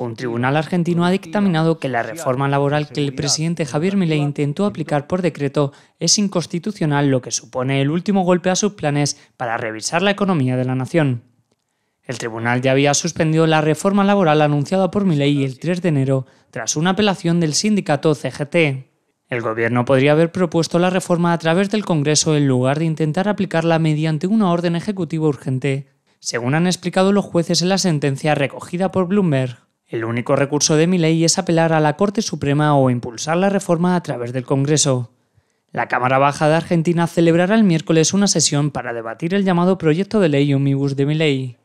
Un tribunal argentino ha dictaminado que la reforma laboral que el presidente Javier Milei intentó aplicar por decreto es inconstitucional, lo que supone el último golpe a sus planes para revisar la economía de la nación. El tribunal ya había suspendido la reforma laboral anunciada por Milei el 3 de enero tras una apelación del sindicato CGT. El gobierno podría haber propuesto la reforma a través del Congreso en lugar de intentar aplicarla mediante una orden ejecutiva urgente según han explicado los jueces en la sentencia recogida por Bloomberg, el único recurso de Milley es apelar a la Corte Suprema o impulsar la reforma a través del Congreso. La Cámara Baja de Argentina celebrará el miércoles una sesión para debatir el llamado proyecto de ley Omnibus de Milley,